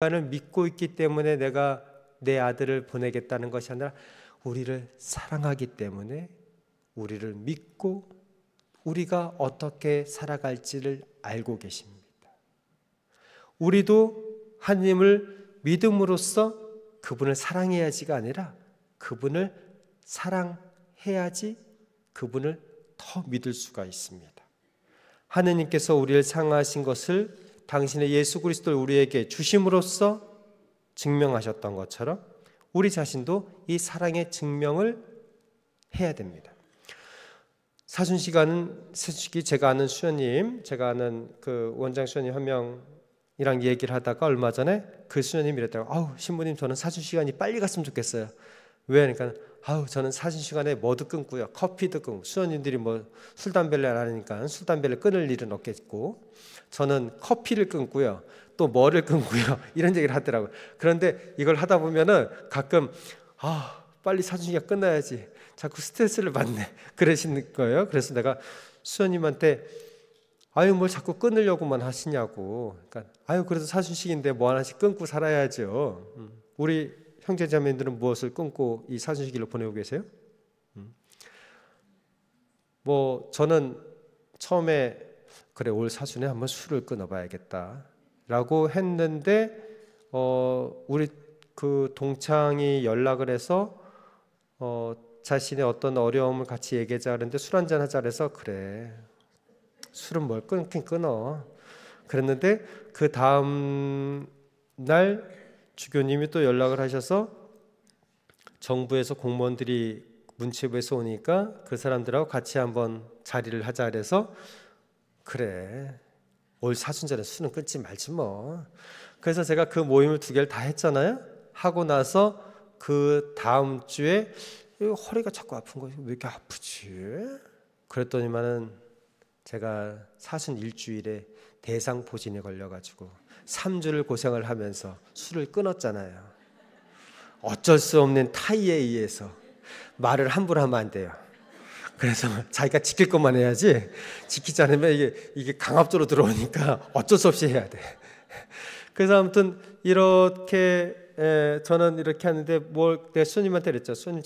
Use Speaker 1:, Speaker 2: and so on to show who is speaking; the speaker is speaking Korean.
Speaker 1: 나님 믿고 있기 때문에 내가 내 아들을 보내겠다는 것이 아니라 우리를 사랑하기 때문에 우리를 믿고 우리가 어떻게 살아갈지를 알고 계십니다. 우리도 하나님을 믿음으로써 그분을 사랑해야지가 아니라 그분을 사랑해야지 그분을 더 믿을 수가 있습니다. 하느님께서 우리를 상하신 것을 당신의 예수 그리스도를 우리에게 주심으로써 증명하셨던 것처럼 우리 자신도 이 사랑의 증명을 해야 됩니다. 사순 시간은 솔직히 제가 아는 수녀님, 제가 아는 그 원장 수녀님 한 명이랑 얘기를 하다가 얼마 전에 그 수녀님이 랬다고 아우 신부님 저는 사순 시간이 빨리 갔으면 좋겠어요. 왜 그러니까 아우 저는 사진 시간에 뭐도 끊고요. 커피도 끊고 수원님들이 뭐술 담배를 하니까 술 담배를 끊을 일은 없겠고 저는 커피를 끊고요. 또 뭐를 끊고요. 이런 얘기를 하더라고요. 그런데 이걸 하다 보면은 가끔 아 빨리 사진 시간 끝나야지. 자꾸 스트레스를 받네. 그러시는 거예요. 그래서 내가 수현님한테 아유 뭘 자꾸 끊으려고만 하시냐고. 그러니까 아유 그래도 사순식인데 뭐 하나씩 끊고 살아야죠. 음, 우리 형제자매들은 무엇을 끊고 이 사순식일로 보내고 계세요? 음. 뭐 저는 처음에 그래 올 사순에 한번 술을 끊어봐야겠다라고 했는데 어, 우리 그 동창이 연락을 해서 어, 자신의 어떤 어려움을 같이 얘기하자 그랬데술 한잔 하자 그래서 그래 술은 뭘 끊긴 끊어 그랬는데 그 다음 날 주교님이 또 연락을 하셔서 정부에서 공무원들이 문체부에서 오니까 그 사람들하고 같이 한번 자리를 하자 그래서 그래 올 사순절에 수능 끊지 말지 뭐 그래서 제가 그 모임을 두 개를 다 했잖아요 하고 나서 그 다음 주에 허리가 자꾸 아픈 거예요 왜 이렇게 아프지 그랬더니만은 제가 사순 일주일에 대상포진에 걸려가지고 3주를 고생을 하면서 술을 끊었잖아요. 어쩔 수 없는 타이에 의해서 말을 함부로 하면 안 돼요. 그래서 자기가 지킬 것만 해야지 지키지 않으면 이게, 이게 강압적으로 들어오니까 어쩔 수 없이 해야 돼. 그래서 아무튼 이렇게 에, 저는 이렇게 하는데 뭘내 스님한테 그랬죠. 손님